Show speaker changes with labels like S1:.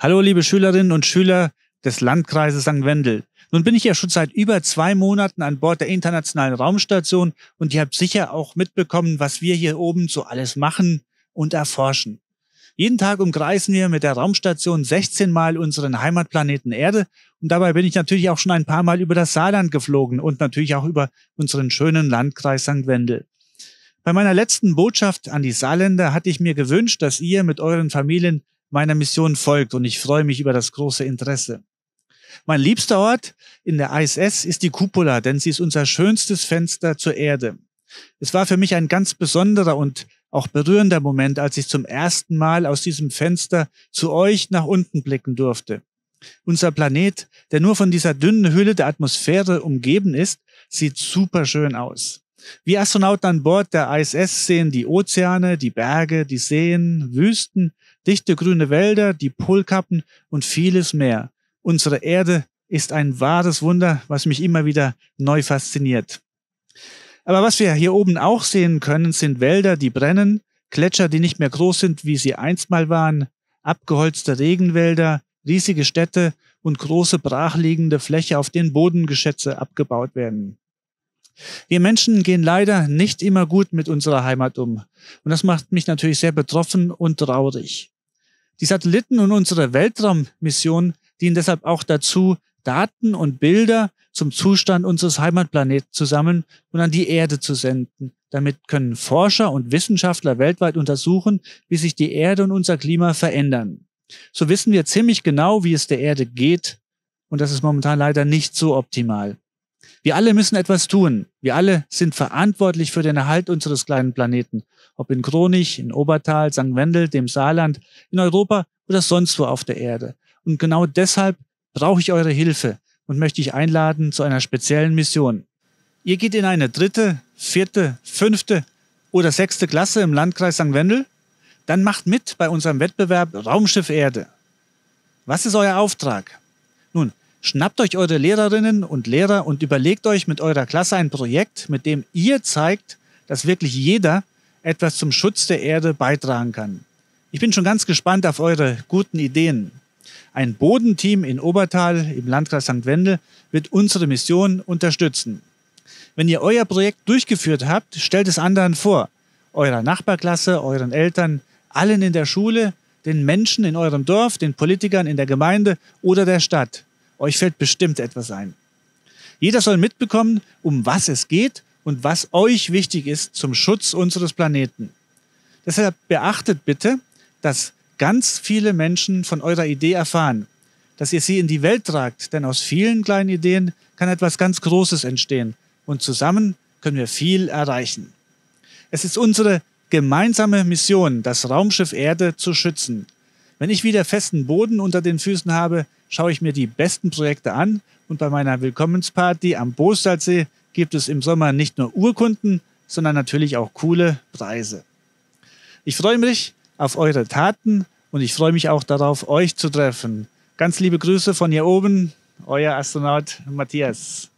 S1: Hallo, liebe Schülerinnen und Schüler des Landkreises St. Wendel. Nun bin ich ja schon seit über zwei Monaten an Bord der Internationalen Raumstation und ihr habt sicher auch mitbekommen, was wir hier oben so alles machen und erforschen. Jeden Tag umkreisen wir mit der Raumstation 16 Mal unseren Heimatplaneten Erde und dabei bin ich natürlich auch schon ein paar Mal über das Saarland geflogen und natürlich auch über unseren schönen Landkreis St. Wendel. Bei meiner letzten Botschaft an die Saarländer hatte ich mir gewünscht, dass ihr mit euren Familien meiner Mission folgt und ich freue mich über das große Interesse. Mein liebster Ort in der ISS ist die Cupola, denn sie ist unser schönstes Fenster zur Erde. Es war für mich ein ganz besonderer und auch berührender Moment, als ich zum ersten Mal aus diesem Fenster zu euch nach unten blicken durfte. Unser Planet, der nur von dieser dünnen Hülle der Atmosphäre umgeben ist, sieht superschön aus. Wir Astronauten an Bord der ISS sehen die Ozeane, die Berge, die Seen, Wüsten, dichte grüne Wälder, die Polkappen und vieles mehr. Unsere Erde ist ein wahres Wunder, was mich immer wieder neu fasziniert. Aber was wir hier oben auch sehen können, sind Wälder, die brennen, Gletscher, die nicht mehr groß sind, wie sie einstmal waren, abgeholzte Regenwälder, riesige Städte und große brachliegende Fläche, auf denen Bodengeschätze abgebaut werden. Wir Menschen gehen leider nicht immer gut mit unserer Heimat um. Und das macht mich natürlich sehr betroffen und traurig. Die Satelliten und unsere Weltraummission dienen deshalb auch dazu, Daten und Bilder zum Zustand unseres Heimatplaneten zu sammeln und an die Erde zu senden. Damit können Forscher und Wissenschaftler weltweit untersuchen, wie sich die Erde und unser Klima verändern. So wissen wir ziemlich genau, wie es der Erde geht, und das ist momentan leider nicht so optimal. Wir alle müssen etwas tun. Wir alle sind verantwortlich für den Erhalt unseres kleinen Planeten. Ob in Kronich, in Obertal, St. Wendel, dem Saarland, in Europa oder sonst wo auf der Erde. Und genau deshalb brauche ich eure Hilfe und möchte ich einladen zu einer speziellen Mission. Ihr geht in eine dritte, vierte, fünfte oder sechste Klasse im Landkreis St. Wendel? Dann macht mit bei unserem Wettbewerb Raumschiff Erde. Was ist euer Auftrag? Nun, Schnappt euch eure Lehrerinnen und Lehrer und überlegt euch mit eurer Klasse ein Projekt, mit dem ihr zeigt, dass wirklich jeder etwas zum Schutz der Erde beitragen kann. Ich bin schon ganz gespannt auf eure guten Ideen. Ein Bodenteam in Obertal im Landkreis St. Wendel wird unsere Mission unterstützen. Wenn ihr euer Projekt durchgeführt habt, stellt es anderen vor. Eurer Nachbarklasse, euren Eltern, allen in der Schule, den Menschen in eurem Dorf, den Politikern in der Gemeinde oder der Stadt. Euch fällt bestimmt etwas ein. Jeder soll mitbekommen, um was es geht und was euch wichtig ist zum Schutz unseres Planeten. Deshalb beachtet bitte, dass ganz viele Menschen von eurer Idee erfahren, dass ihr sie in die Welt tragt, denn aus vielen kleinen Ideen kann etwas ganz Großes entstehen und zusammen können wir viel erreichen. Es ist unsere gemeinsame Mission, das Raumschiff Erde zu schützen wenn ich wieder festen Boden unter den Füßen habe, schaue ich mir die besten Projekte an und bei meiner Willkommensparty am Boostalsee gibt es im Sommer nicht nur Urkunden, sondern natürlich auch coole Preise. Ich freue mich auf eure Taten und ich freue mich auch darauf, euch zu treffen. Ganz liebe Grüße von hier oben, euer Astronaut Matthias.